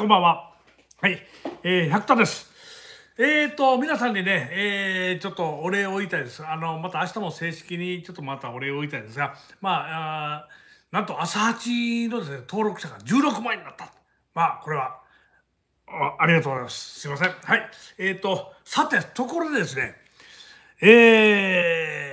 こんばんは。はい。えー、百田です。えーと、皆さんにね、えー、ちょっとお礼を言いたいです。あの、また明日も正式にちょっとまたお礼を言いたいんですが、まあ、あなんと朝八のですね、登録者が16万になった。まあ、これはあ、ありがとうございます。すいません。はい。えーと、さて、ところでですね、えー、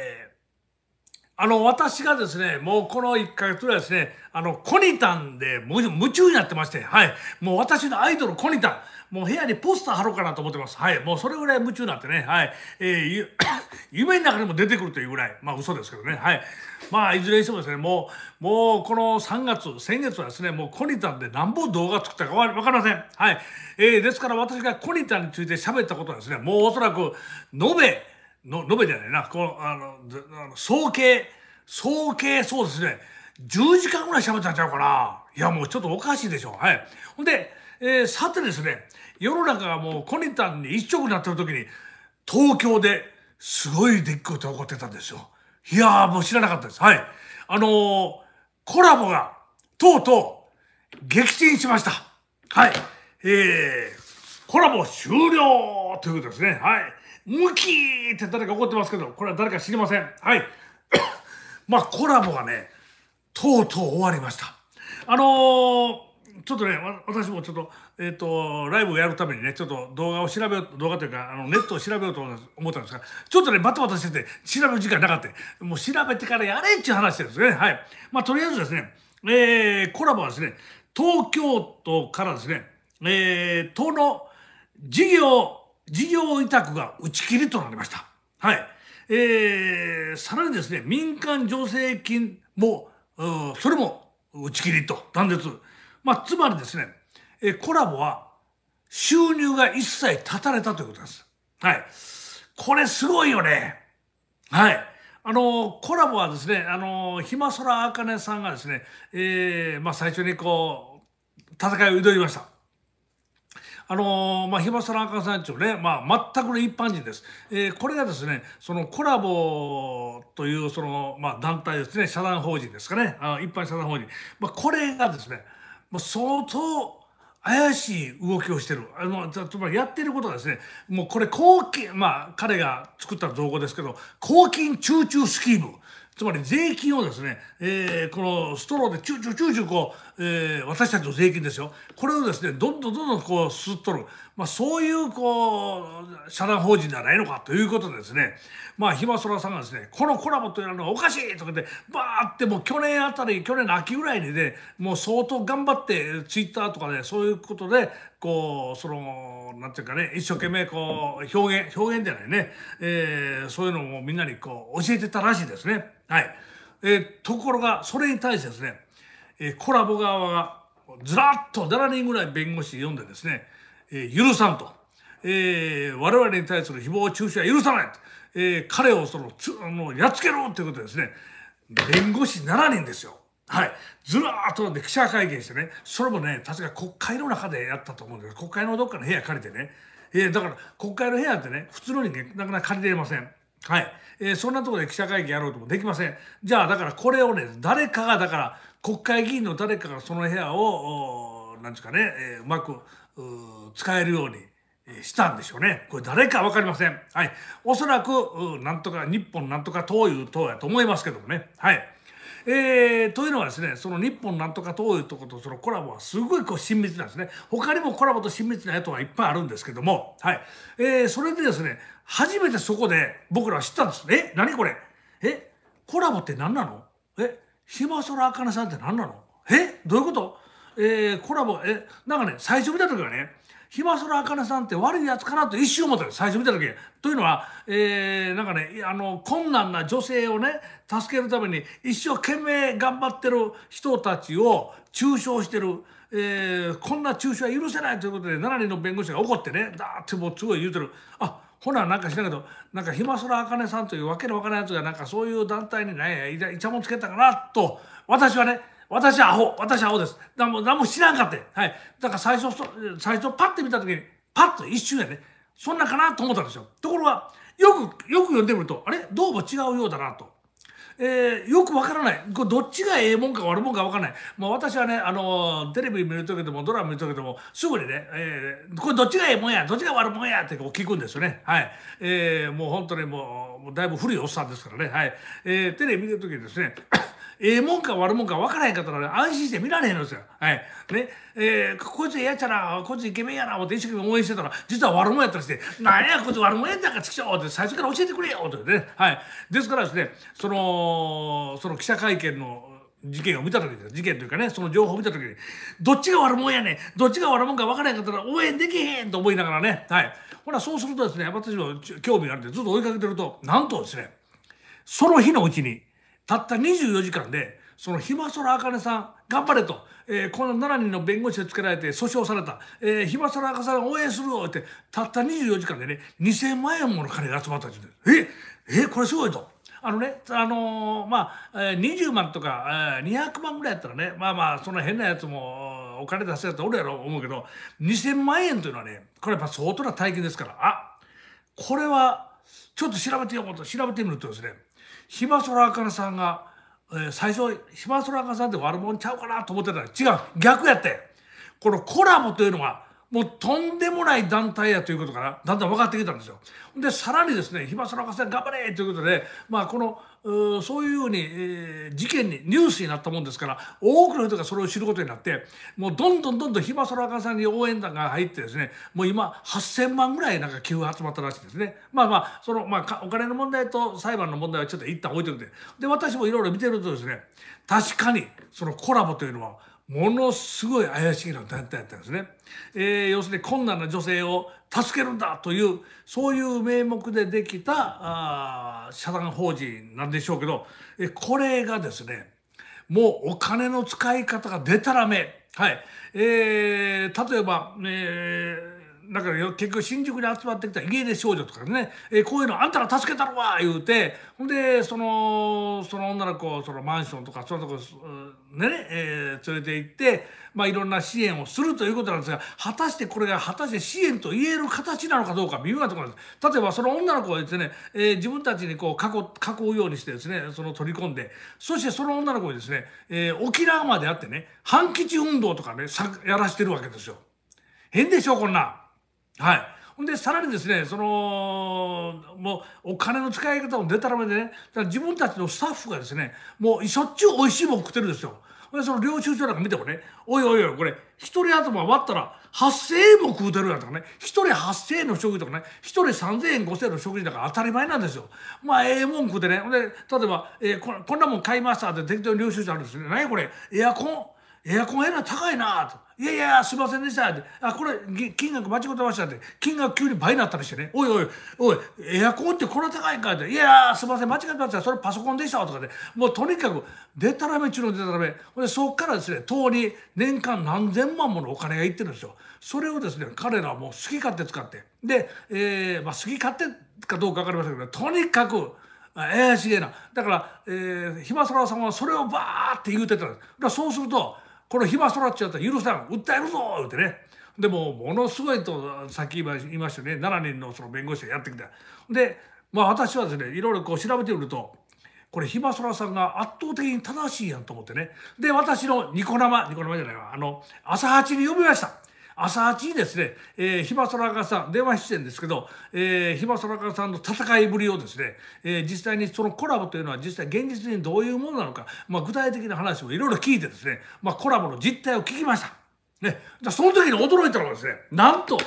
あの、私がですね、もうこの1ヶ月ぐらいですね、あの、コニタンで夢中になってまして、はい。もう私のアイドルコニタン、もう部屋にポスター貼ろうかなと思ってます。はい。もうそれぐらい夢中になってね、はい。えー、夢の中にも出てくるというぐらい、まあ嘘ですけどね、はい。まあ、いずれにしてもですね、もう、もうこの3月、先月はですね、もうコニタンで何本動画作ったかわかりません。はい。えー、ですから私がコニタンについて喋ったことはですね、もうおそらく、延べ、の述べてないなこのあのあの総計総計そうですね10時間ぐらい喋ったんちゃうかないやもうちょっとおかしいでしょはいほんで、えー、さてですね世の中がもうコニタンに一色になってる時に東京ですごい出来事が起こってたんですよいやもう知らなかったですはいあのー、コラボがとうとう撃沈しましたはいえー、コラボ終了ということですねはいムキーって誰か怒ってますけど、これは誰か知りません。はい。まあ、コラボがね、とうとう終わりました。あのー、ちょっとね、私もちょっと、えっ、ー、と、ライブをやるためにね、ちょっと動画を調べよう、動画というか、あの、ネットを調べようと思ったんですが、ちょっとね、バタバタしてて、調べる時間なかった。もう調べてからやれっていう話ですね。はい。まあ、とりあえずですね、えー、コラボはですね、東京都からですね、えー、都の事業事業委託が打ち切りとなりました。はい。えー、さらにですね、民間助成金も、それも打ち切りと断絶。まあ、つまりですね、えコラボは収入が一切断たれたということです。はい。これすごいよね。はい。あの、コラボはですね、あの、ひまそらあかねさんがですね、えー、まあ、最初にこう、戦いを挑みました。あのー、まあ、日さら赤さんちていうね、まあ、全くの一般人です。えー、これがですね、そのコラボというその、まあ、団体ですね、社団法人ですかね、あ一般社団法人。まあ、これがですね、もう相当、怪しい動きをしてる。あの、つまりやってることはですね、もうこれ、公金、まあ、彼が作った造語ですけど、公金中中スキーム。つまり税金をですね、えー、このストローでチューチューチューチューこう、えー、私たちの税金ですよこれをですねどんどんどんどんこう吸っとる、まあ、そういうこう社団法人ではないのかということでですねまあひまそらさんがですねこのコラボというのはおかしいとかて、バーってもう去年あたり去年の秋ぐらいにねもう相当頑張ってツイッターとかねそういうことで、こうそのなんていうかね一生懸命こう表現表現じゃないね、えー、そういうのをみんなにこう教えてたらしいですね。はいえー、ところがそれに対してですね、えー、コラボ側がずらっと7人ぐらい弁護士読んでですね、えー、許さんと、えー、我々に対する誹謗中傷は許さないと、えー、彼をそのつあのやっつけろということですね弁護士7人ですよ。はい。ずらーっと、で記者会見してね、それもね、確か国会の中でやったと思うんだけど、国会のどっかの部屋借りてね、えー、だから国会の部屋ってね、普通の人間、なかなか借りれません。はい。えー、そんなとこで記者会見やろうともできません。じゃあ、だからこれをね、誰かが、だから、国会議員の誰かがその部屋を、なんですかね、えー、うまくう、使えるように。したんでしょうね。これ誰か分かりません。はい。おそらく、なんとか、日本なんとか党いう党やと思いますけどもね。はい。えー、というのはですねその日本なんとか党とことそのコラボはすごいこう親密なんですね他にもコラボと親密な野党はいっぱいあるんですけども、はいえー、それでですね初めてそこで僕らは知ったんですえ何これえコラボって何なのえ島空あかねさんって何なのえどういうことえー、コラボえなんかね最初見た時はね暇空あかねさんって悪いやつかなと一瞬思った最初見た時というのは、えー、なんかねあの困難な女性をね助けるために一生懸命頑張ってる人たちを中傷してる。えー、こんな中傷は許せないということで7人の弁護士が怒ってねだってもうすごい言うてるあほななんかしないけどなんか暇空あかねさんというわけのわからないやつがなんかそういう団体にねいちゃもんつけたかなと私はね私アホ、私アホです。何も、何も知らんかって。はい。だから最初、最初パッて見た時に、パッと一瞬やね。そんなかなと思ったんですよ。ところが、よく、よく読んでみると、あれどうも違うようだなと。えー、よくわからない。これどっちがええもんか悪もんかわからない。もう私はね、あのテレビ見るときでもドラマ見るときでも、すぐにね、えー、これどっちがええもんや、どっちが悪もんやってこう聞くんですよね。はい。えー、もう本当にもう、もうだいぶ古いおっさんですからね。はい。えー、テレビ見るときにですね、ええもんか悪もんか分からへんかったら、安心して見られへんのですよ。はい。ね。えー、こいつええやつやな、こいつイケメンやな、って一生懸命応援してたら、実は悪んやったりして、なんや、こいつ悪んやったんか、ちくしょうって最初から教えてくれよってね。はい。ですからですね、その、その記者会見の、事件を見た時です事件というかねその情報を見た時にどっちが悪んやねんどっちが悪んか分からへんかったら応援できへんと思いながらねはいほらそうするとですね私も興味があるんでずっと追いかけてるとなんとですねその日のうちにたった24時間でそのそらあかねさん頑張れと、えー、この7人の弁護士でつけられて訴訟された、えー、そらあかさん応援するよってたった24時間でね2,000万円もの金が集まったっんですええこれすごいと。あのね、あのー、まあ、20万とか、200万ぐらいやったらね、まあまあ、その変なやつも、お金出せやつおるやろ思うけど、2000万円というのはね、これやっぱ相当な大金ですから、あ、これは、ちょっと調べてようと、調べてみるとですね、島空あかねさんが、えー、最初島空あかねさんって悪者ちゃうかなと思ってたら違う逆やってこのコラボというのはもうとんでもない団体やということから、だんだん分かってきたんですよ。で、さらにですね、火柱さん頑張れということで、まあ、この、うそういうふうに、えー、事件に、ニュースになったもんですから、多くの人がそれを知ることになって、もうどんどんどんどん空柱さんに応援団が入ってですね、もう今、8000万ぐらいなんか寄付集まったらしいですね。まあまあ、その、まあ、お金の問題と裁判の問題はちょっと一旦置いておいて、で、私もいろいろ見てるとですね、確かに、そのコラボというのは、ものすごい怪しげな団体だったんですね、えー、要するに困難な女性を助けるんだというそういう名目でできたあ社団法人なんでしょうけど、えこれがですねもうお金の使い方がでたらめはいえー、例えば、えーだから結局新宿に集まってきた家出少女とかね、えー、こういうのあんたら助けたるわ言うてほんでそのその女の子をそのマンションとかそのとこねね、えー、連れて行って、まあ、いろんな支援をするということなんですが果たしてこれが果たして支援と言える形なのかどうか微妙なところです例えばその女の子をですね、えー、自分たちにこう囲うようにしてですねその取り込んでそしてその女の子にですね、えー、沖縄まであってね反基地運動とかねやらしてるわけですよ。変でしょこんなはい。ほんで、さらにですね、その、もう、お金の使い方もでたらめでね、だから自分たちのスタッフがですね、もう、しょっちゅう美味しいもん食ってるんですよ。ほんで、その領収書なんか見てもね、おいおいおい、これ、一人頭割ったら、8,000円も食うてるやんとかね、一人8,000円の食事とかね、一人3,000円5,000円の食事だから当たり前なんですよ。まあ、ええー、もん食うてね。ほんで、例えば、えーこ、こんなもん買いましたって適当に領収書あるんですよね。何これ、エアコン、エアコンえら高いなと。いやいや、すみませんでしたあ、これ、金額間違ってましたって、金額急に倍になったりしてね、おいおい、おい、エアコンってこんな高いかって、いや、すみません、間違ってました、それパソコンでしたとかで、もうとにかく、でたらめうのでたらめ、ほんで、そこからですね、通り、年間何千万ものお金がいってるんですよ。それをですね、彼らはもう好き勝手使って、で、えー、まあ、好き勝手かどうか分かりませんけど、とにかく、怪しげな。だから、えー、ひまさらさんはそれをバーって言うてたんです。だそうすると、この暇そらっちゃったら許さん訴えるぞ言ってねでもものすごいとさっき言いましたね7人のその弁護士がやってきたでまあ私はですねいろいろこう調べてみるとこれ暇そらさんが圧倒的に正しいやんと思ってねで私のニコ生ニコ生じゃないわあの朝八に呼びました朝8時ですね、えー、ひばそらかさん、電話出演ですけど、えー、ひばそらかさんの戦いぶりをですね、えー、実際にそのコラボというのは実際現実にどういうものなのか、まあ、具体的な話をいろいろ聞いてですね、まあ、コラボの実態を聞きました。ね、その時に驚いたのはですね、なんと、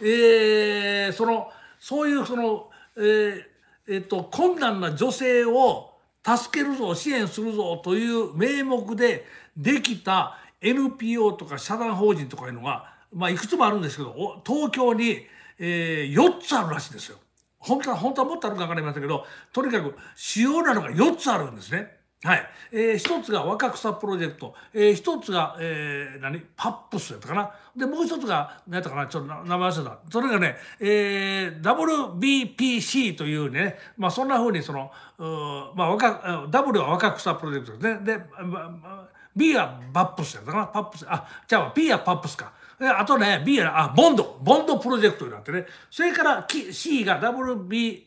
えー、その、そういうその、えー、えっ、と、困難な女性を助けるぞ、支援するぞという名目でできた NPO とか社団法人とかいうのが、まあ、いくつもあるんですけど東京に、えー、4つあるらしいんですよ。本当は本当はもっとあるか分かりませんけどとにかく主要なのが4つあるんですね。はい。えー、一つが若草プロジェクト。えー、一つが、えー、何パップスやったかな。で、もう一つが、何やったかなちょっと名前忘れた。それがね、えー、WBPC というね、まあそんな風にその、うまあ若、W は若草プロジェクトですね。で、まあ、B はパップスやったかなパップス。あ、じゃあ P はパップスか。あとね、B やあ、ボンド、ボンドプロジェクトになってね。それから C が WB、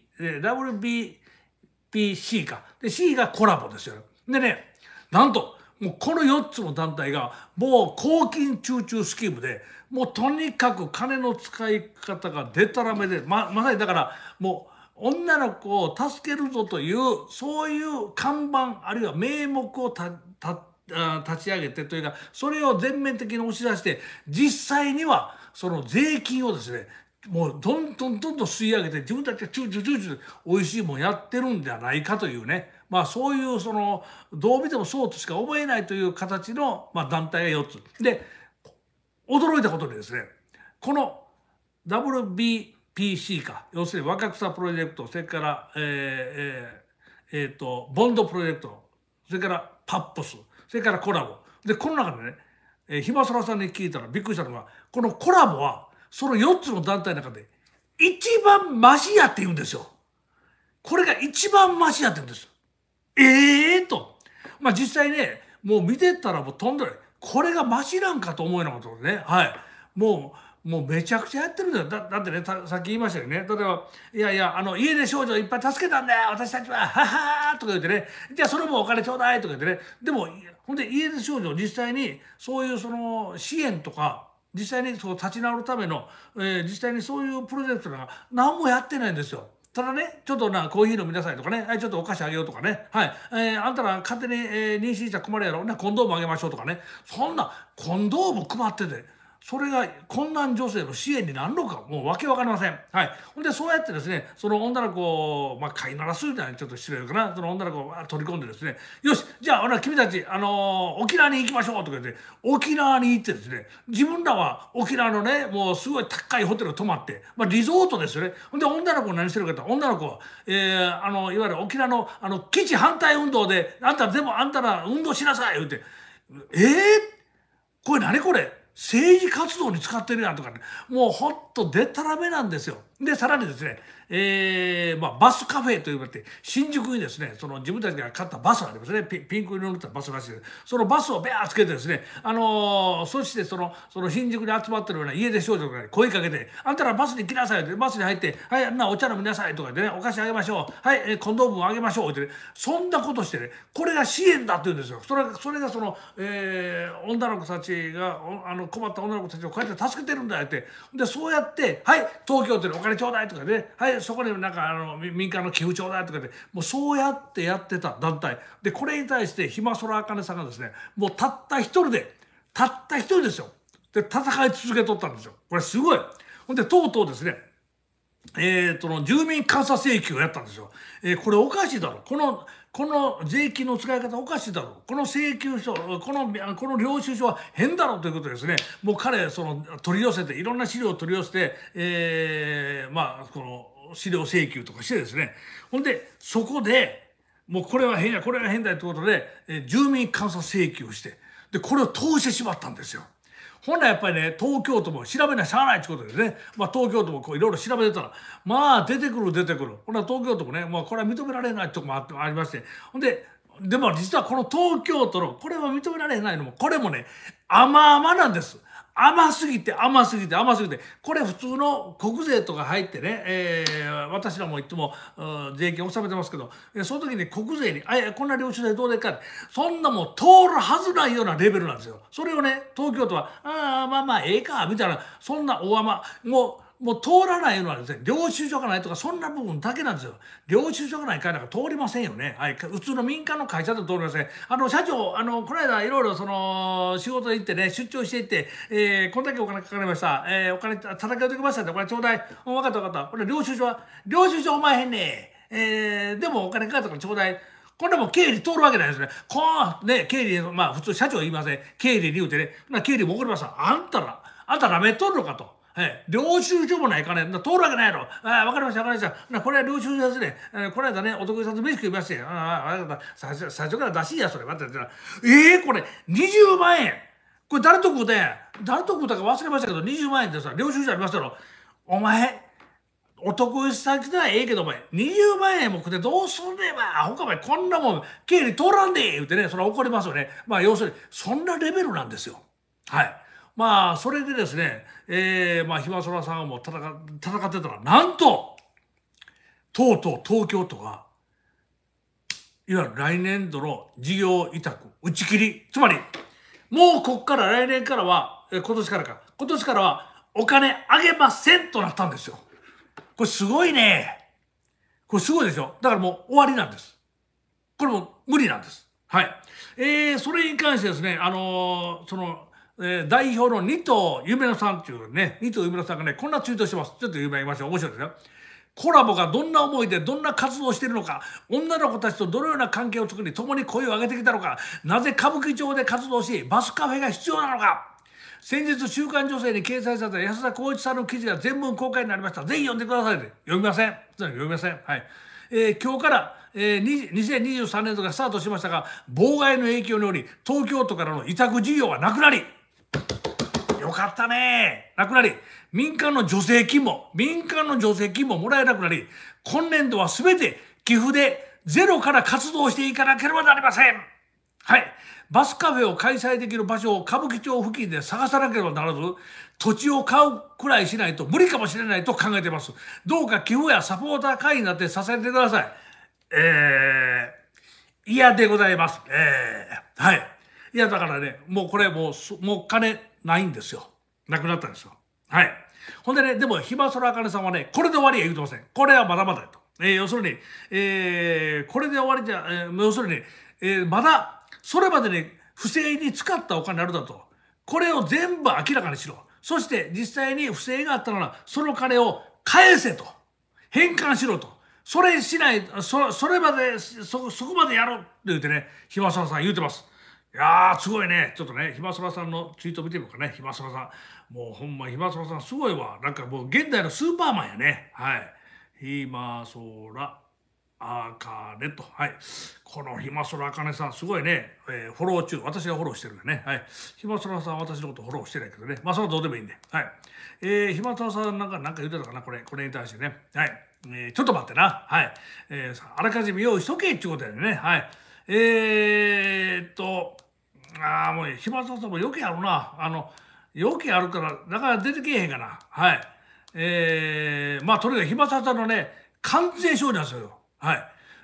WBPC か。で、C がコラボですよ、ね。でね、なんと、もうこの4つの団体がもう公金中中スキームでもうとにかく金の使い方がでたらめでままさにだからもう女の子を助けるぞというそういう看板あるいは名目を立立ち上げてというかそれを全面的に押し出して実際にはその税金をですねもうどんどんどんどん吸い上げて自分たちがチューチューチューチュー美味しいもんやってるんじゃないかというねまあそういうそのどう見てもそうとしか思えないという形の、まあ、団体が4つ。で驚いたことにですねこの WBPC か要するに若草プロジェクトそれから、えーえーえーと、とボンドプロジェクトそれからパップスそれからコラボ。で、この中でね、えー、ひまそらさんに聞いたらびっくりしたのが、このコラボは、その4つの団体の中で、一番マシやって言うんですよ。これが一番マシやって言うんです。ええー、と。まあ実際ね、もう見てたらもうとんでない。これがマシなんかと思うようなことでね。はい。もう、もうめちゃくちゃやってるんだよ。だだってねさ、さっき言いましたよね。例えば、いやいや、あの、家で少女いっぱい助けたんだよ、私たちは、ははーとか言ってね。じゃあそれもお金ちょうだいとか言ってね。でも、ほんでイエズ少女実際にそういうその支援とか実際にそう立ち直るための、えー、実際にそういうプロジェクトなんか何もやってないんですよ。ただね、ちょっとな、コーヒー飲みなさいとかね、はい、ちょっとお菓子あげようとかね、はい、えー、あんたら勝手に、えー、妊娠したら困るやろ、な、コンドームあげましょうとかね、そんな、コンドーム配ってて、それが困難女性の支援になるのかもう訳分かりません。はい、ほんでそうやってですねその女の子を、まあ、飼いならすみたいなちょっと失礼かなその女の子を取り込んでですねよしじゃあ俺は君たち、あのー、沖縄に行きましょうとか言って沖縄に行ってですね自分らは沖縄のねもうすごい高いホテル泊まって、まあ、リゾートですよねほんで女の子何してるかって女の子は、えー、あのいわゆる沖縄のあの基地反対運動であんた全部あんたら運動しなさい言うてえー、これ何これ政治活動に使ってるやんとかねもうほっとでたらめなんですよ。で、さらにですね、えー、まあ、バスカフェと呼ばれて、新宿にですね、その自分たちが買ったバスがありますね。ピンク色にったバスらしいです。そのバスをベアつけてですね、あのー、そしてその、その新宿に集まってるような家出少女とかに声かけて、あんたらバスに来なさいって、バスに入って、はい、あんなお茶飲みなさいとかでね、お菓子あげましょう。はい、えー、コンドームをあげましょうってね、そんなことしてね、これが支援だって言うんですよ。それそれがその、えー、女の子たちが、あの、困った女の子たちをこうやって助けてるんだって。で、そうやって、はい、東京ってお金金ちょうだい」とかね「はいそこになんかあの民間の寄付ちょうだい」とかでもうそうやってやってた団体でこれに対してひまそらあかねさんがですねもうたった一人でたった一人ですよで戦い続けとったんですよこれすごいほんでとうとうですねえー、と住民監査請求をやったんですよ。えー、これおかしいだろ。この、この税金の使い方おかしいだろ。この請求書、この、この領収書は変だろということですね。もう彼、その、取り寄せて、いろんな資料を取り寄せて、えー、まあ、この、資料請求とかしてですね。ほんで、そこで、もうこれは変や、これは変だということで、えー、住民監査請求をして、で、これを通してしまったんですよ。本来やっぱりね東京都も調べなしゃあないってことでね、まあ、東京都もこういろいろ調べてたらまあ出てくる出てくるほんな東京都もね、まあ、これは認められないってとこもありましてほんででも実はこの東京都のこれは認められないのもこれもね甘々なんです。甘すぎて甘すぎて甘すぎてこれ普通の国税とか入ってね、えー、私らもいても、税金納めてますけどその時に国税に「あこんな領収書どうでっか」そんなもう通るはずないようなレベルなんですよ。それをね東京都は「ああまあまあええか」みたいなそんな大甘ももう通らないのはですね、領収書がないとか、そんな部分だけなんですよ。領収書がない会なんか通りませんよね。はい、普通の民間の会社だと通りません。あの、社長、あの、この間、いろいろその、仕事行ってね、出張して行って、えー、こんだけお金かかりました。えー、お金叩き落ときましたっで、これちょうだい。お分かった分かった。これ、領収書は、領収書お前へんねえー、でもお金かかったからちょうだい。これも経理通るわけないですね。こう、ね、経理、まあ普通社長言いません。経理に言うてね、経理も怒りました。あんたら、あんたらめとるのかと。はい、領収書もないかね、通るわけないやろ。ああ、わかりました、わかりました。なこれは領収書ですね。えー、この間ね、お得意さんと飯食いまして。ああ、わかった。最初から出しや、それ。待って、ええー、これ、20万円。これ誰と食うて誰と食うたか忘れましたけど、20万円ってさ、領収書ありましたろ。お前、お得意さん来たらええけど、お前、20万円も食ってどうすんねまあ、ほかお前、こんなもん、経理通らんで言うてね、それは怒りますよね。まあ、要するに、そんなレベルなんですよ。はい。まあ、それでですね、えー、まあ、ひまそらさんも戦戦ってたら、なんと、とうとう東京都が、いわゆる来年度の事業委託打ち切り、つまり、もうこっから来年からは、え今年からか、今年からはお金あげませんとなったんですよ。これすごいね。これすごいでしょ。だからもう終わりなんです。これも無理なんです。はい。えー、それに関してですね、あのー、その、えー、代表の二藤夢乃さんっていうね、二藤夢乃さんがね、こんなツイートしてます。ちょっと夢いましょう。面白いですよ。コラボがどんな思いでどんな活動をしているのか女の子たちとどのような関係を作り共に声を上げてきたのかなぜ歌舞伎町で活動しバスカフェが必要なのか先日「週刊女性」に掲載された安田浩一さんの記事が全文公開になりましたぜひ読んでください読みません読みませんはい、えー、今日からえー、2023年度がスタートしましたが妨害の影響により東京都からの委託事業はなくなりよかったね。なくなり、民間の助成金も、民間の助成金ももらえなくなり、今年度は全て寄付でゼロから活動していかなければなりません。はい。バスカフェを開催できる場所を歌舞伎町付近で探さなければならず、土地を買うくらいしないと無理かもしれないと考えています。どうか寄付やサポーター会員になって支えてください。えー、嫌でございます。えー、はい。いや、だからね、もうこれもう、もう金ないんですよ。なくなったんですよ。はい。ほんでね、でも、ひばそらあかねさんはね、これで終わりや言うてません。これはまだまだと。えー、要するに、えー、これで終わりじゃ、えー、要するに、えー、まだ、それまでに不正に使ったお金あるだと。これを全部明らかにしろ。そして実際に不正があったなら、その金を返せと。返還しろと。それしない、そそれまでそ、そこまでやろうって言ってね、ひばそらさん言うてます。いやすごいね。ちょっとね、ひまそらさんのツイート見てみようかね。ひまそらさん。もうほんま、ひまそらさんすごいわ。なんかもう現代のスーパーマンやね。はい。ひまそら、あかねと。はい。このひまそらあかねさん、すごいね、えー、フォロー中。私がフォローしてるよね。はい。ひまそらさん、私のことフォローしてないけどね。まあ、それはどうでもいいんで。はい。えー、ひまそらさんなんか、なんか言ってたかな、これ。これに対してね。はい。えー、ちょっと待ってな。はい。えー、あらかじめ用意しとけっていうことやね。はい。えー、っと、ああ、もう暇そうさもよくあるな。あの、よくあるから、だから出てけえへんかな。はい。えー、まあ、とにかく暇ささのね、完全勝利なんですよ。は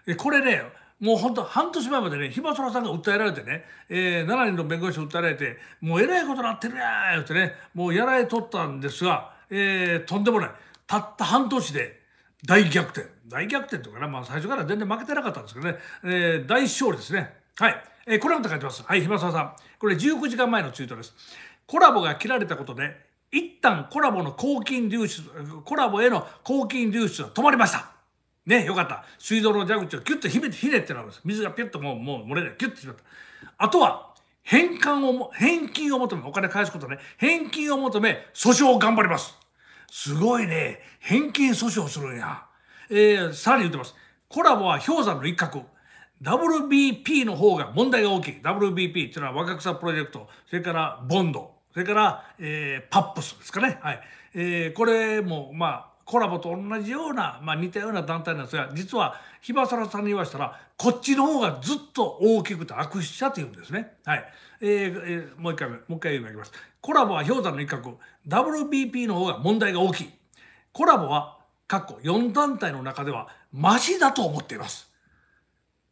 い。これね、もう本当、半年前までね、暇ばそらさんが訴えられてね、えー、7人の弁護士訴えられて、もうえらいことなってるやーってね、もうやられとったんですが、えー、とんでもない。たった半年で大逆転。大逆転とかね、まあ、最初から全然負けてなかったんですけどね、えー、大勝利ですね。はい。えー、コラボと書いてます。はい、暇沢さん。これ19時間前のツイートです。コラボが切られたことで、一旦コラボの抗菌流出、コラボへの抗菌流出は止まりました。ね、よかった。水道の蛇口をキュッとひねひねってなるんです。水がピュッともう、もう漏れない。キュッとしまった。あとは、返還を返金を求め、お金返すことね、返金を求め、訴訟を頑張ります。すごいね。返金訴訟するんや。えー、さらに言ってます。コラボは氷山の一角。WBP の方が問題が大きい。WBP っていうのは若草プロジェクト、それからボンド、それから、えー、パップスですかね。はい。えー、これも、まあ、コラボと同じような、まあ、似たような団体なんですが、実は、ひばさらさんに言わしたら、こっちの方がずっと大きくて悪質者というんですね。はい。えー、えー、もう一回もう一回言います。コラボは氷山の一角。WBP の方が問題が大きい。コラボはかっこ4団体の中ではマシだと思っています。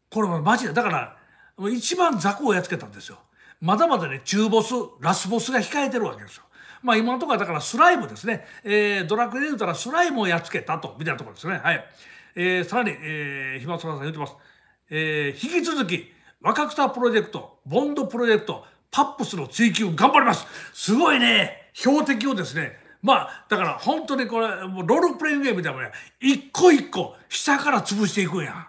これもマジだ。だから、一番雑魚をやっつけたんですよ。まだまだね、中ボス、ラスボスが控えてるわけですよ。まあ今のところはだからスライムですね。えー、ドラクエで言うたらスライムをやっつけたと、みたいなところですね。はい。えー、さらに、えー、ひまつさん言ってます。えー、引き続き、若草プロジェクト、ボンドプロジェクト、パップスの追求頑張りますすごいね標的をですね、まあ、だから本当にこれ、もうロールプレイングゲームでもんや。一個一個、下から潰していくんや。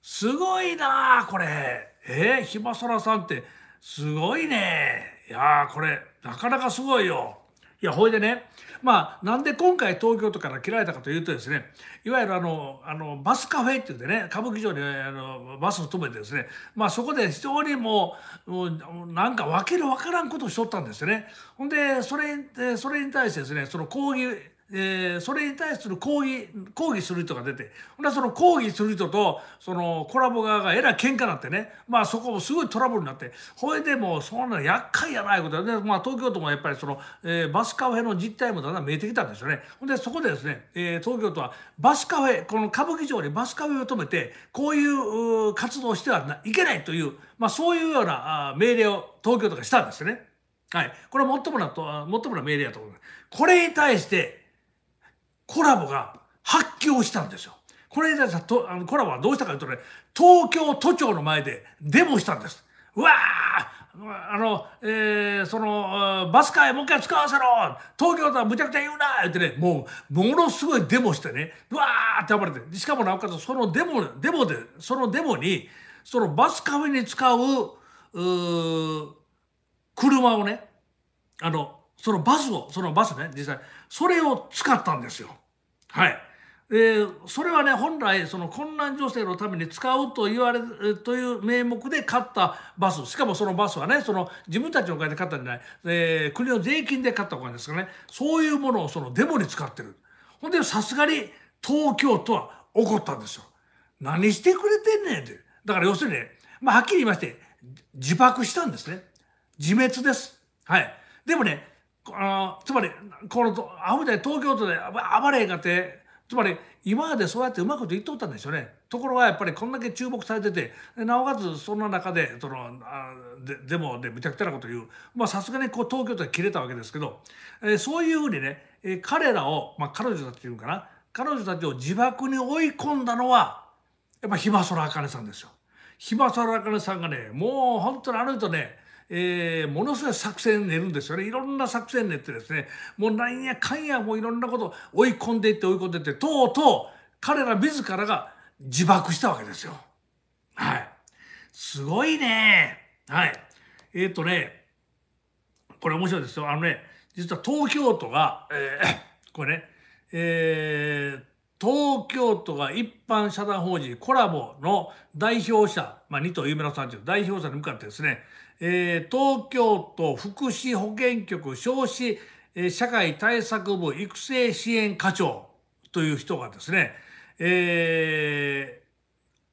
すごいなあ、これ。えー、ひまそらさんって、すごいね。いやこれ、なかなかすごいよ。いや、ほいでね、まあ、なんで今回東京都から切られたかというとですね、いわゆるあの、あの、バスカフェって言ってね、歌舞伎町にあのバスを止めてですね、まあそこで非常にもう、もうなんか分けるわからんことをしとったんですよね。ほんで、それ、それに対してですね、その抗議、えー、それに対する抗議抗議する人が出てほんその抗議する人とそのコラボ側がえらい喧嘩になってねまあそこもすごいトラブルになってほいでもうそんな厄介やないことで、ね、まあ、東京都もやっぱりその、えー、バスカフェの実態もだんだん見えてきたんですよねほんでそこでですね、えー、東京都はバスカフェこの歌舞伎町にバスカフェを止めてこういう活動をしてはいけないという、まあ、そういうような命令を東京都がしたんですよね。はい、これは最もなと最もな命令やと思います。これに対してコラボが発狂したんですよ。これでさ、とあのコラボはどうしたかというとね、東京都庁の前でデモしたんです。うわーあの、えー、その、バス会もう一回使わせろ東京都はむちゃくちゃ言うなってね、もう、ものすごいデモしてね、うわーって暴れて、しかもなおかつ、そのデモ、デモで、そのデモに、そのバスカフェに使う、う車をね、あの、そのバスを、そのバスね、実際、それを使ったんですよ。はい。で、それはね、本来、その困難女性のために使うと言われる、という名目で買ったバス。しかもそのバスはね、その自分たちのお金で買ったんじゃない、えー、国の税金で買ったお金ですからね、そういうものをそのデモに使ってる。ほんで、さすがに東京都は怒ったんですよ。何してくれてんねんって。だから要するにね、まあ、はっきり言いまして、自爆したんですね。自滅です。はい。でもね、あつまりこのアホみたいに東京都で暴れへんかってつまり今までそうやってうまくいっとったんですよねところがやっぱりこんだけ注目されててなおかつそんな中でそのあでデモでむちゃくちゃなこと言うまあ、さすがにこう東京都で切れたわけですけど、えー、そういうふうにね、えー、彼らを、まあ、彼女たちっていうかな彼女たちを自爆に追い込んだのはやっぱひまそらあかねさんですよ。ひまそらあかねさんがねもう本当にあの人ねえー、ものすごい作戦練るんですよね。いろんな作戦練ってですね、もうなんやかんやもういろんなこと追い込んでいって追い込んでいって、とうとう彼ら自らが自爆したわけですよ。はい。すごいね。はい。えっ、ー、とね、これ面白いですよ。あのね、実は東京都が、えー、これね、えー、東京都が一般社団法人コラボの代表者、まあ、二頭有名なさんという代表者に向かってですね、えー、東京都福祉保健局少子、え社会対策部育成支援課長という人がですね、え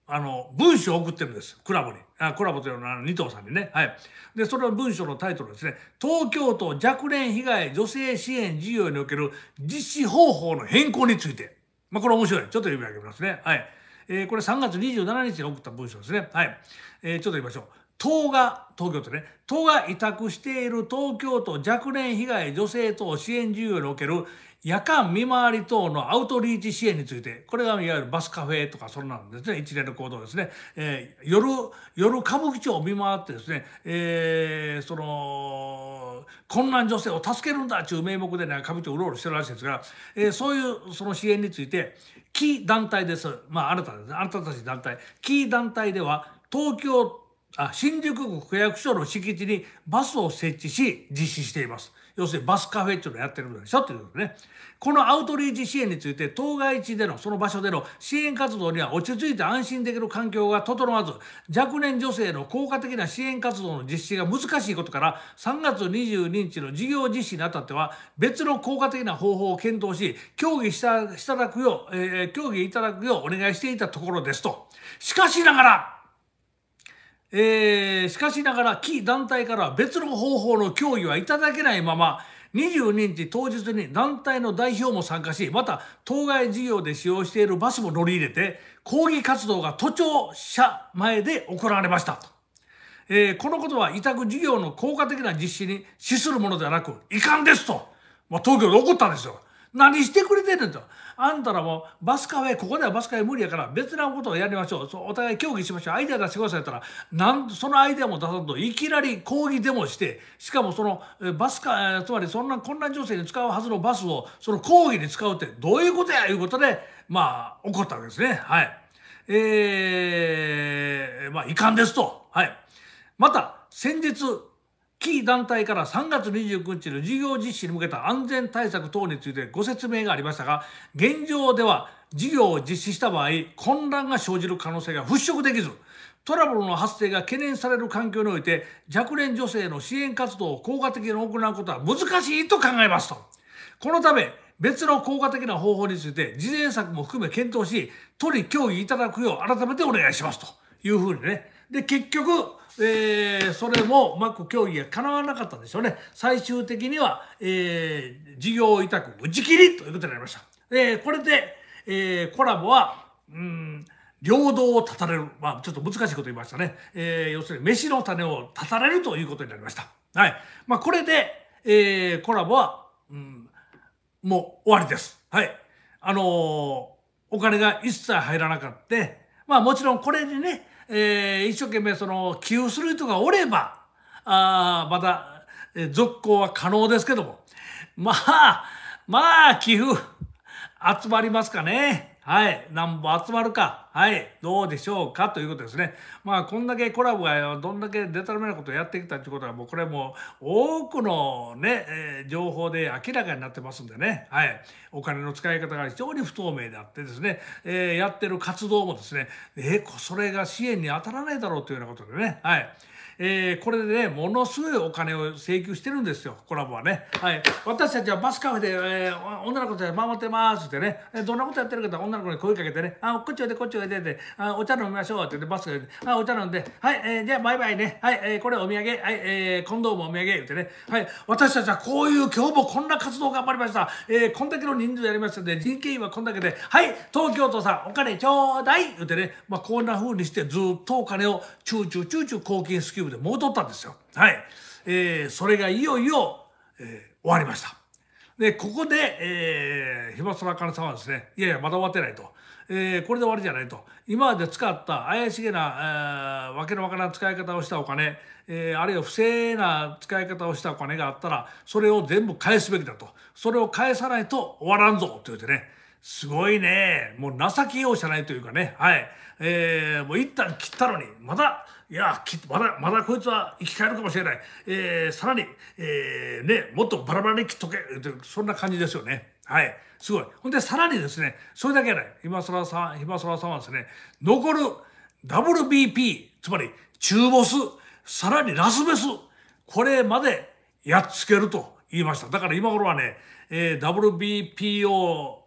ー、あの文章を送ってるんですクラブにあコラボというのは二藤さんにね、はい、でそれの文章のタイトルですね「東京都若年被害女性支援事業における実施方法の変更について」まあ、これ面白いちょっと読み上げますね、はいえー、これ3月27日に送った文章ですね、はいえー、ちょっと言いましょう。党が、東京都ね、党が委託している東京都若年被害女性等支援事業における夜間見回り等のアウトリーチ支援について、これがいわゆるバスカフェとかそれなんですね、一連の行動ですね、えー、夜、夜歌舞伎町を見回ってですね、えー、その、困難女性を助けるんだという名目でね、歌舞伎町をうろうろしてるらしいんですが、えー、そういうその支援について、ー団体です。まあ、あなたです、ね、あなたたち団体、ー団体では、東京あ新宿区区役所の敷地にバスを設置し実施しています。要するにバスカフェっていうのをやってるんでしょっていうことね。このアウトリーチ支援について、当該地での、その場所での支援活動には落ち着いて安心できる環境が整わず、若年女性の効果的な支援活動の実施が難しいことから、3月22日の事業実施にあたっては、別の効果的な方法を検討し、協議したいただくよう、えー、協議いただくようお願いしていたところですと。しかしながら、えー、しかしながら、木団体から別の方法の協議はいただけないまま、22日当日に団体の代表も参加し、また当該事業で使用しているバスも乗り入れて、抗議活動が都庁舎前で行われましたと。えー、このことは委託事業の効果的な実施に資するものではなく、遺憾ですと。まあ、東京で怒ったんですよ。何してくれてんねんと。あんたらもバスカフェ、ここではバスカフェ無理やから別なことをやりましょう。そうお互い協議しましょう。アイデア出してくださいったら、なんそのアイデアも出さんといきなり抗議デモして、しかもそのバスカ、つまりそんな混乱情女性に使うはずのバスをその抗議に使うってどういうことやいうことで、まあ怒ったわけですね。はい。えー、まあ遺憾ですと。はい。また、先日、キー団体から3月29日の事業実施に向けた安全対策等についてご説明がありましたが、現状では事業を実施した場合、混乱が生じる可能性が払拭できず、トラブルの発生が懸念される環境において、若年女性の支援活動を効果的に行うことは難しいと考えますと。このため、別の効果的な方法について、事前策も含め検討し、取り協議いただくよう改めてお願いしますというふうにね、で、結局、えー、それもうまく協議が叶わなかったんでしょうね。最終的には、えー、事業委託打ち切りということになりました。えー、これで、えー、コラボは、うん、領土を断たれる。まあ、ちょっと難しいこと言いましたね。えー、要するに、飯の種を断たれるということになりました。はい。まあ、これで、えー、コラボは、うん、もう終わりです。はい。あのー、お金が一切入らなかった。まあ、もちろんこれでね、えー、一生懸命その寄付する人がおればあまた、えー、続行は可能ですけどもまあまあ寄付集まりますかね。はい、なんぼ集まるか、はい、どうでしょうかということですね。まあ、こんだけコラボがどんだけでたらめなことをやってきたということは、もうこれもう多くのね、えー、情報で明らかになってますんでね、はい、お金の使い方が非常に不透明であってですね、えー、やってる活動もですね、えー、それが支援に当たらないだろうというようなことでね、はい。えー、これでね、ものすごいお金を請求してるんですよ、コラボはね。はい。私たちはバスカフェで、えー、女の子たち守ってますってね、えー、どんなことやってるかと女の子に声かけてね、あ、こっちおいで、こっちおいでって、あ、お茶飲みましょうって言って、バスカフェで、あ、お茶飲んで、はい、えー、じゃあバイバイね、はい、えー、これお土産、はい、えー、今度もお土産言ってね、はい、私たちはこういう、今日もこんな活動頑張りました、えー、こんだけの人数やりましたんで、人件費はこんだけで、はい、東京都さん、お金ちょうだい言ってね、まあ、こんな風にしてずっとお金をチューチューチューチュー貢献す給 YouTube で戻ったんですよ。はい。えー、それがいよいよ、えー、終わりました。で、ここで、えー、ひばらかなさんはですね、いやいや、まだ終わってないと。えー、これで終わりじゃないと。今まで使った怪しげな、えー、わけのわからん使い方をしたお金、えー、あるいは不正な使い方をしたお金があったら、それを全部返すべきだと。それを返さないと終わらんぞと言ってね。すごいね。もう情け容赦ないというかね。はい。えー、もう一旦切ったのに、まだ、いや、まだ、まだこいつは生き返るかもしれない。えー、さらに、えー、ね、もっとバラバラに切っとけ。そんな感じですよね。はい。すごい。ほんで、さらにですね、それだけじゃない。今更さん、今更さんはですね、残る WBP、つまり中ボス、さらにラスベス、これまでやっつけると言いました。だから今頃はね、えー、WBPO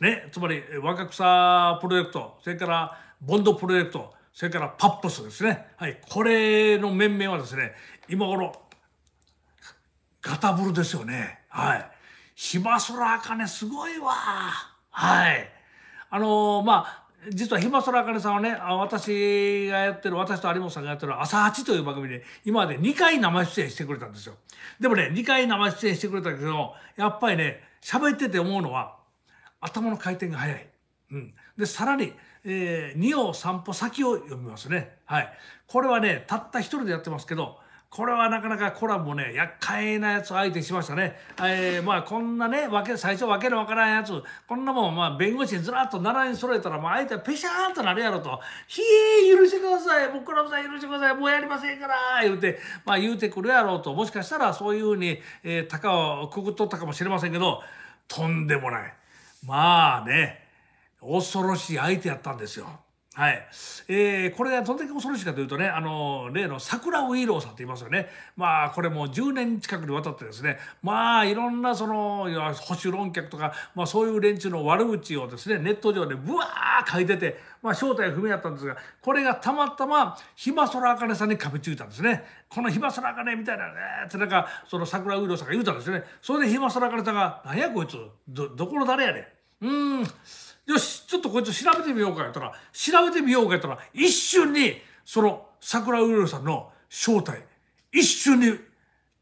ね、つまり若草プロジェクトそれからボンドプロジェクトそれからパップスですね、はい、これの面々はですね今頃ガタブルですよねはい暇空あかねすごいわはいあのー、まあ実は暇空あかねさんはね私がやってる私と有本さんがやってる「朝八という番組で今まで2回生出演してくれたんですよでもね2回生出演してくれたけどやっぱりね喋ってて思うのは頭の回転が速い。うん、でさらに、えー、2を散歩先を読みますね。はい、これはねたった一人でやってますけどこれはなかなかコラボね厄介なやつ相手しましたね。えー、まあこんなねわけ最初わけのわからんやつこんなもん、まあ、弁護士にずらっと並に揃えたらまあ相手はペシャーンとなるやろと「ひえ許してくださいもうコラボさん許してくださいもうやりませんから」言うて、まあ、言うてくるやろうともしかしたらそういうふうに、えー、高をくぐっとったかもしれませんけどとんでもない。まあね、恐ろしい相手やったんですよ。はい。えー、これがどんだけ恐ろしいかというとね、あの、例の桜ウイローさんって言いますよね。まあ、これもう10年近くにわたってですね、まあ、いろんなその、保守論客とか、まあ、そういう連中の悪口をですね、ネット上でブワー書いてて、まあ、正体不明だったんですが、これがたまたま、ひまそらあかねさんにかみついたんですね。このひまそらあかねみたいなね、ってなんか、その桜ウイローさんが言うたんですよね。それでひまそらあかねさんが、何やこいつ、ど、どこの誰やねん。うんよしちょっとこいつ調べてみようか」やったら「調べてみようか」やったら一瞬にその桜うるさんの正体一瞬に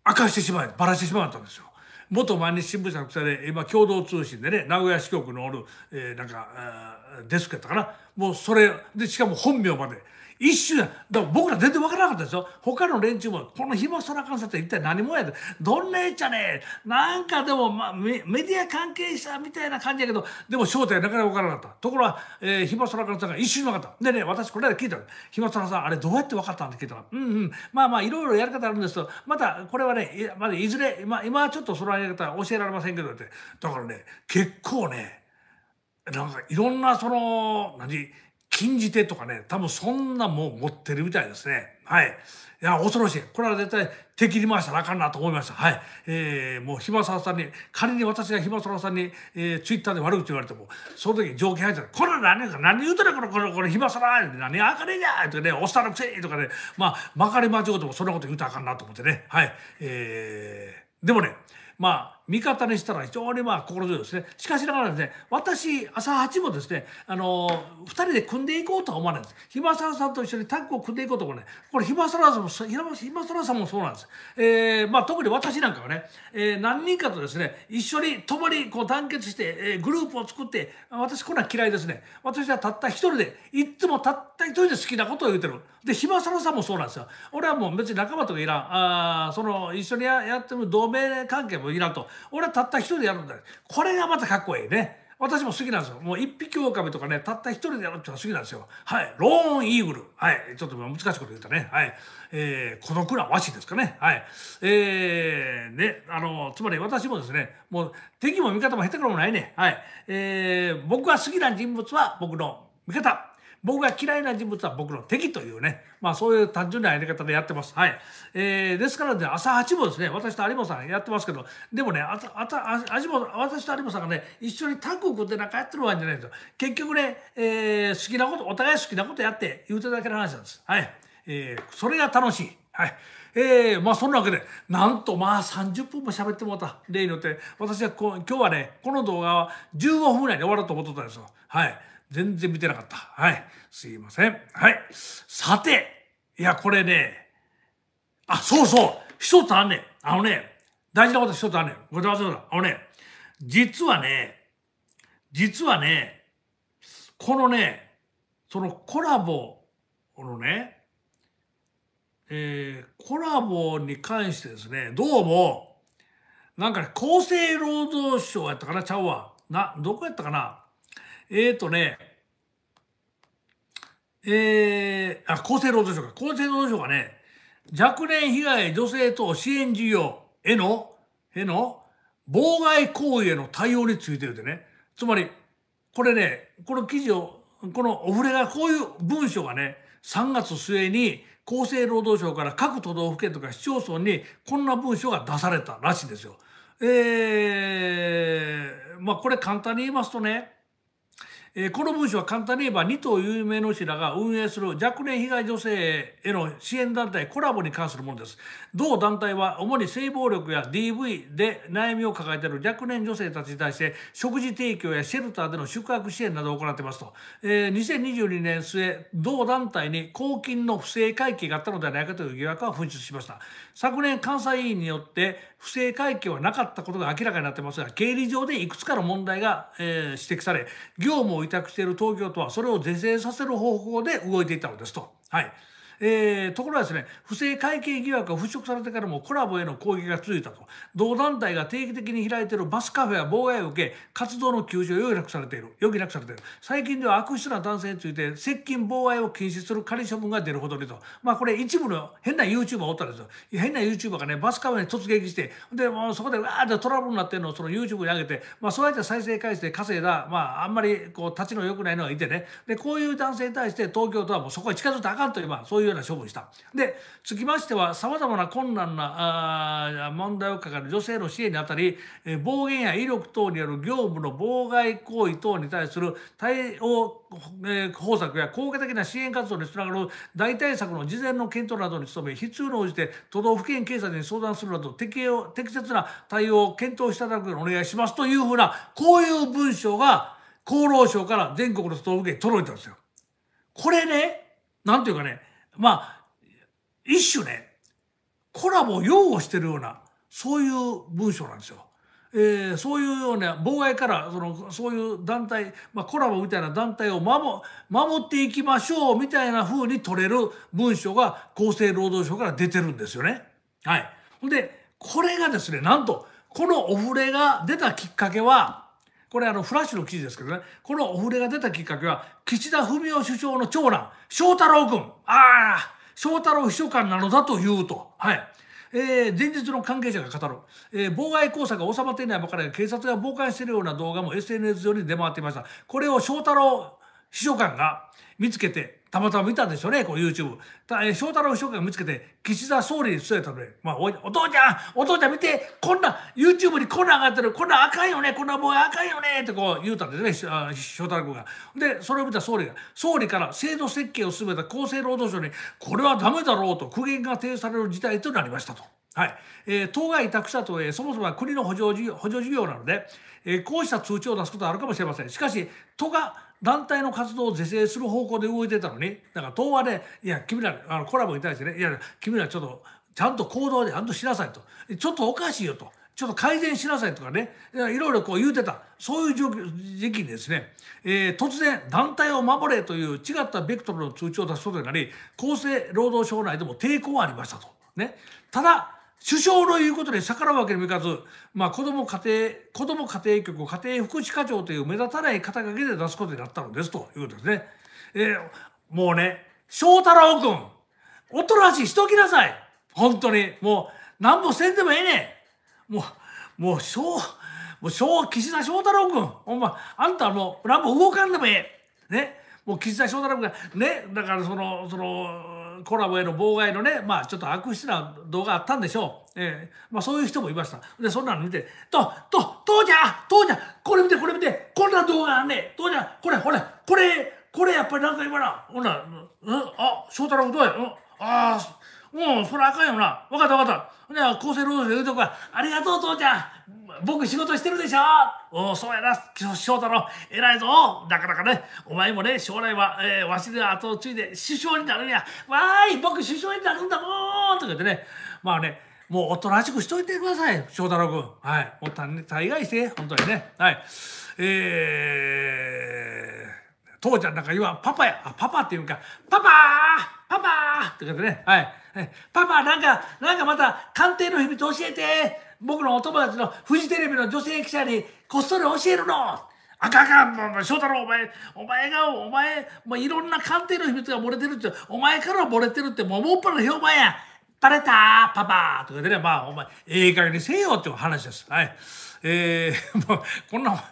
明かしてしまいばらしてしまったんですよ。元毎日新聞社の記者で今共同通信でね名古屋支局のおる、えー、なんか、デスクやったかなもうそれでしかも本名まで一瞬だら僕ら全然分からなかったですよ他の連中もこの暇空観察って一体何もやでどんなやちゃねなんかでも、まあ、メディア関係者みたいな感じやけどでも正体なかなか分からなかったところは、えー、暇空観察が一瞬分かったでね私これで聞いた暇らさんあれどうやって分かったんって聞いたの。うんうんまあまあいろいろやり方あるんですけどまたこれはねまだいずれ、まあ、今はちょっとそのやり方教えられませんけどってだからね結構ねなんかいろんなその何禁じ手とかね、多分そんなもん持ってるみたいですね。はい。いや、恐ろしい。これは絶対手切り回したらあかんなと思いました。はい。えー、もう、暇沢ささんに、仮に私が暇沢ささんに、えー、ツイッターで悪口言われても、その時条件入ってたこれ何か、何言うてるこれ、これ、これ、暇まさ何あかねえじゃんとかね、おっさんのくせにとかね、まあ、まかり間違うてもそんなこと言うたらあかんなと思ってね。はい。えー、でもね、まあ、味方にしたら非常にまあ心強いですね。しかしながらですね、私、朝八もですね、あのー、2人で組んでいこうとは思わないんです。ひまさらさんと一緒にタッグを組んでいこうと思わない。これ、ひまさらさんも、ひまさらさんもそうなんです。えー、まあ、特に私なんかはね、えー、何人かとですね、一緒に共にこう団結して、えー、グループを作って、私、こんな嫌いですね。私はたった一人で、いつもたった一人で好きなことを言うてる。で、ひまさらさんもそうなんですよ。俺はもう別に仲間とかいらん。あその、一緒にややってる同盟関係もいらんと。俺はたった一人でやるんだこれがまたかっこいいね私も好きなんですよもう一匹狼とかねたった一人でやるっていうのが好きなんですよはいローンイーグルはいちょっと難しいこと言ったねはいえー、孤独な和紙ですかねはいえー、ねあのつまり私もですねもう敵も味方も下手くらもないねはいえー、僕が好きな人物は僕の味方僕が嫌いな人物は僕の敵というね、まあそういう単純なやり方でやってます。はい。えー、ですからね、朝8もですね、私と有馬さんやってますけど、でもね、あた、あた、あ私と有馬さんがね、一緒にタッグを組んでなんかやってるわけじゃないですよ。結局ね、えー、好きなこと、お互い好きなことやって言うてただけの話なんです。はい。えー、それが楽しい。はい。えー、まあそんなわけで、なんとまあ30分も喋ってもらった。例によって、私はこ今日はね、この動画は15分ぐらいで終わろうと思ってたんですよ。はい。全然見てなかった。はい。すいません。はい。さて、いや、これね、あ、そうそう一つあんねん。あのね、大事なこと一つあんねん。ごちゃごちゃあのね、実はね、実はね、このね、そのコラボのね、えー、コラボに関してですね、どうも、なんか、ね、厚生労働省やったかな、ちゃうわ。な、どこやったかな。えっ、ー、とね、えー、あ、厚生労働省か。厚生労働省がね、若年被害女性等支援事業への、への、妨害行為への対応についてるでね。つまり、これね、この記事を、このお触れが、こういう文書がね、3月末に厚生労働省から各都道府県とか市町村にこんな文書が出されたらしいんですよ。えー、まあこれ簡単に言いますとね、えー、この文書は簡単に言えば2頭有名のらが運営する若年被害女性への支援団体コラボに関するものです。同団体は主に性暴力や DV で悩みを抱えている若年女性たちに対して食事提供やシェルターでの宿泊支援などを行っていますと。えー、2022年末、同団体に公金の不正会計があったのではないかという疑惑は噴出しました。昨年監査委員によって不正会計はなかったことが明らかになってますが経理上でいくつかの問題が、えー、指摘され業務を委託している東京都はそれを是正させる方向で動いていたのですと。はいえー、ところがですね不正会計疑惑が払拭されてからもコラボへの攻撃が続いたと同団体が定期的に開いているバスカフェは妨害を受け活動の休止を余儀なくされている余儀なくされている最近では悪質な男性について接近妨害を禁止する仮処分が出るほどにとまあこれ一部の変な YouTuber おったんですよ変な YouTuber がねバスカフェに突撃してでもうそこでわーってトラブルになってるのをその YouTube に上げて、まあ、そうやって再生回数で稼いだ、まあ、あんまりこう立ちの良くないのがいてねでこういう男性に対して東京都はもうそこへ近づいてあかんという、まあ、そういういうような処分したでつきましてはさまざまな困難なあ問題を抱える女性の支援にあたり暴言や威力等による業務の妨害行為等に対する対応方策や効果的な支援活動につながる代替策の事前の検討などに努め必要に応じて都道府県警察に相談するなど適用適切な対応を検討していただくようお願いしますというふうなこういう文書が厚労省から全国の都道府県に届いたんですよ。これね、なんていうかね、まあ、一種ね、コラボを擁護してるような、そういう文章なんですよ。えー、そういうような妨害からそのそういう団体、まあ、コラボみたいな団体を守守っていきましょうみたいな風に取れる文書が厚生労働省から出てるんですよね。はい、でこれがですねなんとこのお触れが出たきっかけはこれあのフラッシュの記事ですけどね、このお触れが出たきっかけは、岸田文雄首相の長男、翔太郎君、ああ、翔太郎秘書官なのだというと、はい。えー、前日の関係者が語る、えー、妨害工作が収まっていないばかりで警察が妨害しているような動画も SNS 上に出回っていました。これを翔太郎秘書官が見つけて、たまたま見たんでしょうね、こう YouTube。ただ、翔太郎一生を見つけて、岸田総理に伝えたのね、まあお、お父ちゃん、お父ちゃん見て、こんな、YouTube にこんな上がってる、こんな赤いよね、こんなもう赤いよね、ってこう言うたんですね、翔太郎君が。で、それを見た総理が、総理から制度設計を進めた厚生労働省に、これはダメだろうと苦言が呈される事態となりましたと。はい。えー、当該委託者とえー、そもそもは国の補助事業補助事業なので、えー、こうした通知を出すことはあるかもしれません。しかし、都が団体の活動を是正する方向で動いてたのに、だから東和で、いや、君ら、あのコラボに対してね、いや、君らちょっと、ちゃんと行動で、ちゃんとしなさいと。ちょっとおかしいよと。ちょっと改善しなさいとかね、いろいろこう言うてた、そういう時期にですね、えー、突然団体を守れという違ったベクトルの通知を出すことになり、厚生労働省内でも抵抗はありましたと。ね。ただ、首相の言うことに逆らうわけにもいかず、まあ、子ども家庭子ども家庭局家庭福祉課長という目立たない肩書けで出すことになったのですということですね。えー、もうね翔太郎君おとなしいしときなさい本当にもうなんぼせんでもええねんもうもう翔もう翔岸田翔太郎君ほんまあんたもうんぼ動かんでもええねもう岸田翔太郎君がねだからそのそのコラボへの妨害のね、まあ、ちょっと悪質な動画あったんでしょう。えー、まあ、そういう人もいました。で、そんなの見て、と、と、父ちゃん父ちゃんこれ見て、これ見てこんな動画あんね父ちゃんこれ、ほら、これ、これやっぱりなんかわな、ほら、うん、あ、翔太郎どうや、うん、ああ、もうん、それあかんよな。わかったわかった。ほな厚生労働省言うとこや。ありがとう父ちゃん僕仕事してるでしょおお、そうやな、翔太郎、偉いぞ。だからかね、お前もね、将来は、えー、わしは後を継いで首相になるんや。わーい、僕首相になるんだもんとか言ってね、まあね、もうおとなしくしといてください、翔太郎君。はい。もう、ね、大概して、本当にね。はい。えー、父ちゃんなんか今、パパや、あ、パパっていうか、パパーパパーって言ってね、はい。パパ、なんか、なんかまた鑑定の秘密教えて。僕のお友達のフジテレビの女性記者にこっそり教えるの。あかんかん、お前、翔太郎、お前、お前が、お前、もういろんな鑑定の秘密が漏れてるって、お前から漏れてるって、もうもっぱら評判や。バレたパパとかでね、まあ、お前、ええ加減にせよっていう話です。はい。えー、もう、こんな、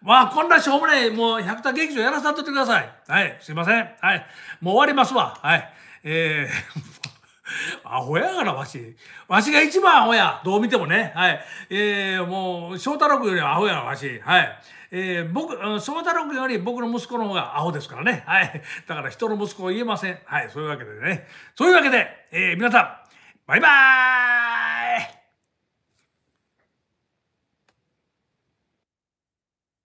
まあ、こんなしょうもない、もう、百田劇場やらさっといてください。はい、すいません。はい。もう終わりますわ。はい。えー アホやからわし。わしが一番アホや。どう見てもね。はい。えー、もう、翔太郎君よりアホやわし。はい。えー、僕、翔太郎君より僕の息子の方がアホですからね。はい。だから人の息子は言えません。はい。そういうわけでね。そういうわけで、えー、皆さん、バイバーイ